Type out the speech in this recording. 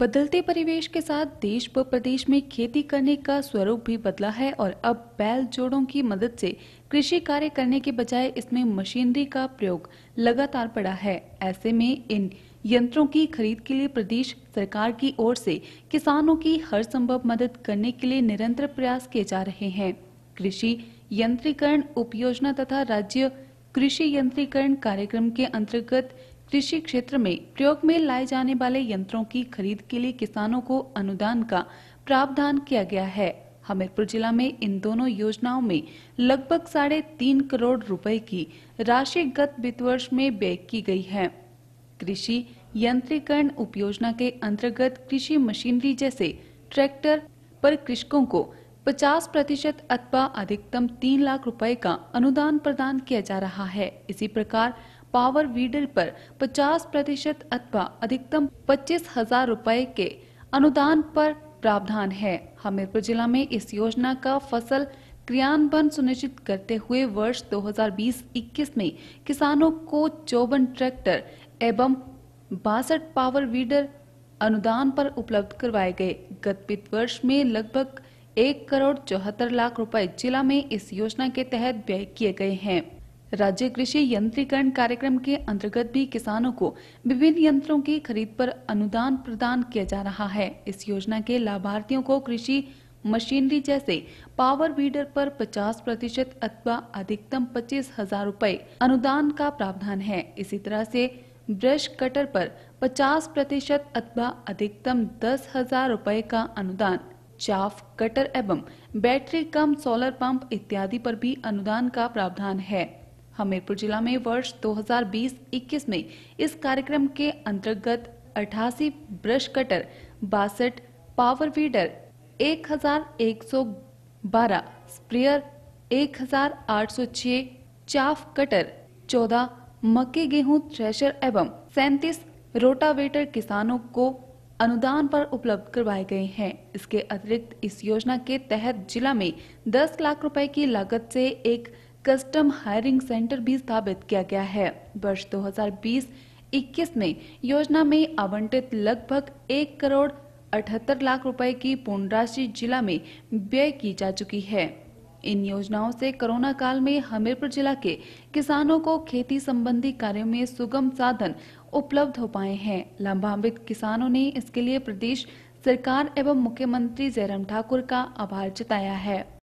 बदलते परिवेश के साथ देश व प्रदेश में खेती करने का स्वरूप भी बदला है और अब बैल जोड़ों की मदद से कृषि कार्य करने के बजाय इसमें मशीनरी का प्रयोग लगातार बढ़ा है ऐसे में इन यंत्रों की खरीद के लिए प्रदेश सरकार की ओर से किसानों की हर संभव मदद करने के लिए निरंतर प्रयास किए जा रहे हैं कृषि यंत्रीकरण उपयोजना तथा राज्य कृषि यंत्रीकरण कार्यक्रम के अंतर्गत कृषि क्षेत्र में प्रयोग में लाए जाने वाले यंत्रों की खरीद के लिए किसानों को अनुदान का प्रावधान किया गया है हमीरपुर जिला में इन दोनों योजनाओं में लगभग साढ़े तीन करोड़ रुपए की राशि गत वित्त वर्ष में व्यय की गई है कृषि यंत्रीकरण उपयोजना के अंतर्गत कृषि मशीनरी जैसे ट्रैक्टर पर कृषकों को 50 प्रतिशत अथवा अधिकतम तीन लाख रुपए का अनुदान प्रदान किया जा रहा है इसी प्रकार पावर वीडर पर 50 प्रतिशत अथवा अधिकतम पच्चीस हजार रूपए के अनुदान पर प्रावधान है हमीरपुर जिला में इस योजना का फसल क्रियान्वयन सुनिश्चित करते हुए वर्ष 2020-21 में किसानों को चौवन ट्रैक्टर एवं बासठ पावर वीडर अनुदान पर उपलब्ध करवाए गए गत वित्त वर्ष में लगभग एक करोड़ चौहत्तर लाख रुपए जिला में इस योजना के तहत व्यय किए गए हैं राज्य कृषि यंत्रीकरण कार्यक्रम के अंतर्गत भी किसानों को विभिन्न यंत्रों की खरीद पर अनुदान प्रदान किया जा रहा है इस योजना के लाभार्थियों को कृषि मशीनरी जैसे पावर वीडर पर 50 प्रतिशत अथवा अधिकतम पच्चीस हजार रूपए अनुदान का प्रावधान है इसी तरह से ब्रश कटर पर 50 प्रतिशत अथवा अधिकतम दस हजार रूपए का अनुदान चाफ कटर एवं बैटरी कम सोलर पंप इत्यादि पर भी अनुदान का प्रावधान है हमीरपुर जिला में वर्ष 2020-21 में इस कार्यक्रम के अंतर्गत अठासी ब्रश कटर बासठ power feeder 1112 sprayer 1806 chaff cutter 14 मक्के गेहूं थ्रेशर एवं सैतीस रोटावेटर किसानों को अनुदान पर उपलब्ध करवाए गए हैं इसके अतिरिक्त इस योजना के तहत जिला में 10 लाख रुपए की लागत से एक कस्टम हायरिंग सेंटर भी स्थापित किया गया है वर्ष 2020-21 में योजना में आवंटित लगभग एक करोड़ अठहत्तर लाख रुपए की पूर्ण राशि जिला में व्यय की जा चुकी है इन योजनाओं से कोरोना काल में हमीरपुर जिला के किसानों को खेती संबंधी कार्यों में सुगम साधन उपलब्ध हो पाए हैं लाभान्वित किसानों ने इसके लिए प्रदेश सरकार एवं मुख्यमंत्री जयराम ठाकुर का आभार जताया है